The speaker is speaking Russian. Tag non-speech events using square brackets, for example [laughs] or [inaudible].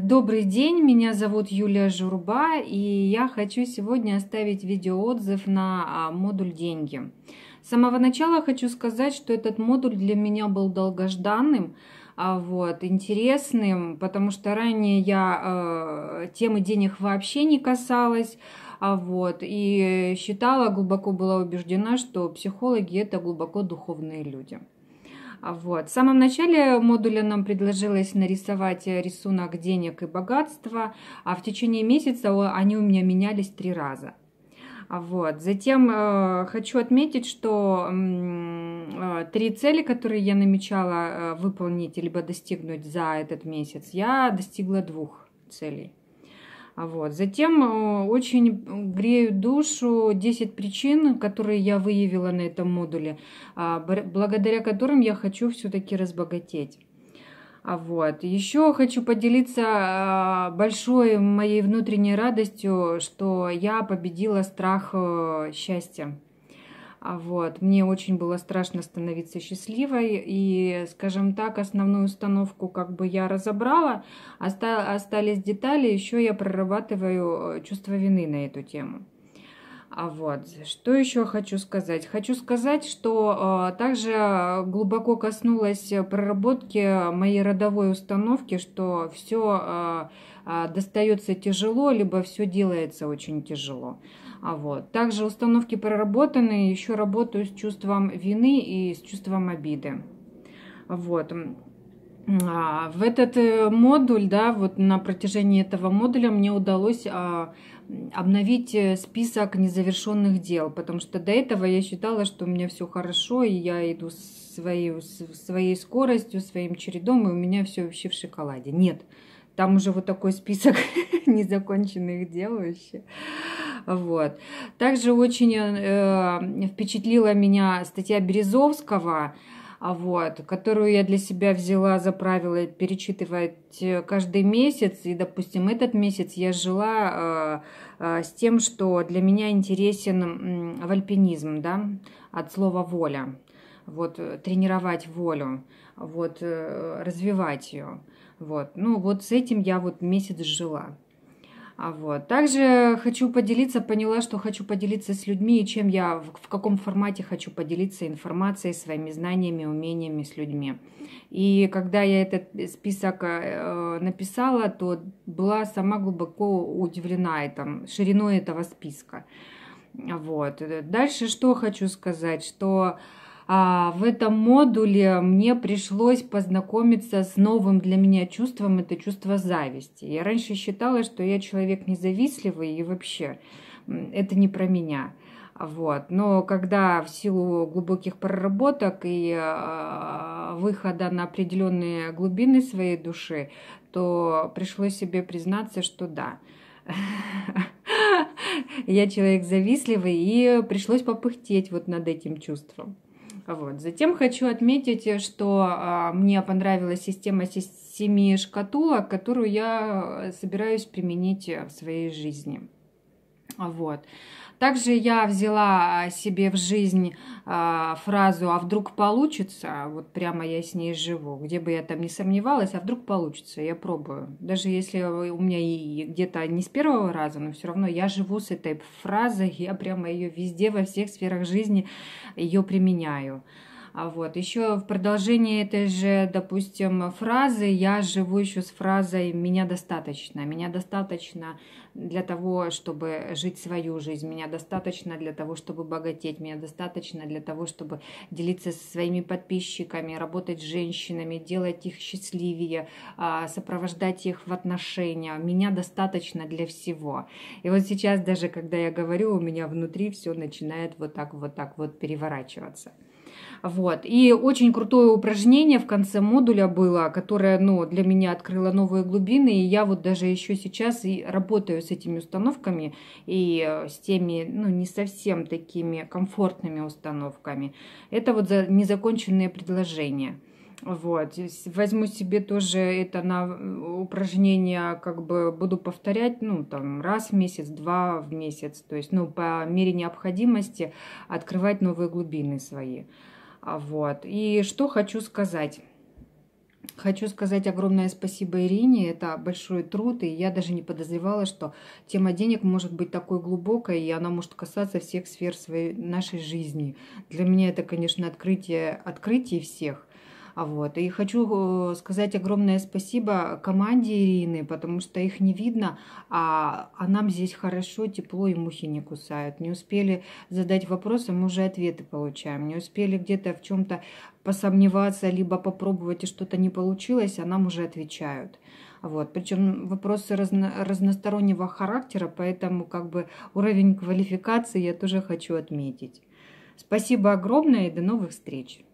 Добрый день, меня зовут Юлия Журба, и я хочу сегодня оставить видеоотзыв на а, модуль «Деньги». С самого начала хочу сказать, что этот модуль для меня был долгожданным, а, вот, интересным, потому что ранее я э, темы денег вообще не касалась, а вот, и считала, глубоко была убеждена, что психологи – это глубоко духовные люди – вот. В самом начале модуля нам предложилось нарисовать рисунок денег и богатства, а в течение месяца они у меня менялись три раза. Вот. Затем э, хочу отметить, что э, три цели, которые я намечала э, выполнить либо достигнуть за этот месяц, я достигла двух целей. А вот. Затем э, очень греют душу 10 причин, которые я выявила на этом модуле, а, благодаря которым я хочу все-таки разбогатеть. А вот. Еще хочу поделиться а, большой моей внутренней радостью, что я победила страх э, счастья. А вот. Мне очень было страшно становиться счастливой. И, скажем так, основную установку как бы я разобрала. остались детали, еще я прорабатываю э, чувство вины на эту тему. А вот, что еще хочу сказать? Хочу сказать, что э, также э, глубоко коснулась проработки моей родовой установки, что все э, э, достается тяжело, либо все делается очень тяжело. Э, а вот. Также установки проработаны, еще работаю с чувством вины и с чувством обиды. Вот. А, в этот э, модуль, да, вот на протяжении этого модуля мне удалось а, обновить э, список незавершенных дел, потому что до этого я считала, что у меня все хорошо, и я иду своей, своей скоростью, своим чередом, и у меня все вообще в шоколаде. Нет, там уже вот такой список [laughs] незаконченных дел вообще. Вот. Также очень э, впечатлила меня статья Березовского, вот, которую я для себя взяла за правило перечитывать э, каждый месяц. И, допустим, этот месяц я жила э, э, с тем, что для меня интересен э, вальпинизм, да, от слова воля. Вот, э, тренировать волю, вот, э, развивать ее. Вот, ну вот с этим я вот месяц жила. А вот. Также хочу поделиться, поняла, что хочу поделиться с людьми, и чем я, в, в каком формате хочу поделиться информацией, своими знаниями, умениями с людьми. И когда я этот список э, написала, то была сама глубоко удивлена этим, шириной этого списка. Вот. Дальше что хочу сказать, что э, а, в этом модуле мне пришлось познакомиться с новым для меня чувством, это чувство зависти. Я раньше считала, что я человек независтливый и вообще это не про меня. Вот. Но когда в силу глубоких проработок и а, выхода на определенные глубины своей души, то пришлось себе признаться, что да, [laughs] я человек завистливый, и пришлось попыхтеть вот над этим чувством. Вот. Затем хочу отметить, что а, мне понравилась система семи шкатулок, которую я э, собираюсь применить э, в своей жизни. Вот. Также я взяла а, себе в жизнь э, фразу «а вдруг получится?», вот прямо я с ней живу, где бы я там не сомневалась, а вдруг получится, я пробую. Даже если у меня и где-то не с первого раза, но все равно я живу с этой фразой, я прямо ее везде, во всех сферах жизни ее применяю. А вот. Еще в продолжении этой же, допустим, фразы я живу еще с фразой «меня достаточно». Меня достаточно для того, чтобы жить свою жизнь. Меня достаточно для того, чтобы богатеть. Меня достаточно для того, чтобы делиться со своими подписчиками, работать с женщинами, делать их счастливее, а, сопровождать их в отношениях. Меня достаточно для всего. И вот сейчас даже, когда я говорю, у меня внутри все начинает вот так вот так вот переворачиваться. Вот. И очень крутое упражнение в конце модуля было, которое ну, для меня открыло новые глубины. И я вот даже еще сейчас и работаю с этими установками и э, с теми ну, не совсем такими комфортными установками. Это вот за незаконченные предложения. Вот. Возьму себе тоже это на э, упражнение, как бы буду повторять, ну, там, раз в месяц, два в месяц. То есть, ну, по мере необходимости открывать новые глубины свои. А, вот. И что хочу сказать. Хочу сказать огромное спасибо Ирине, это большой труд, и я даже не подозревала, что тема денег может быть такой глубокой, и она может касаться всех сфер своей, нашей жизни. Для меня это, конечно, открытие, открытие всех. А вот. И хочу э, сказать огромное спасибо команде Ирины, потому что их не видно, а, а нам здесь хорошо, тепло и мухи не кусают. Не успели задать вопросы, а мы уже ответы получаем. Не успели где-то в чем-то посомневаться, либо попробовать и что-то не получилось, а нам уже отвечают. Вот. Причем вопросы разно, разностороннего характера, поэтому как бы уровень квалификации я тоже хочу отметить. Спасибо огромное и до новых встреч!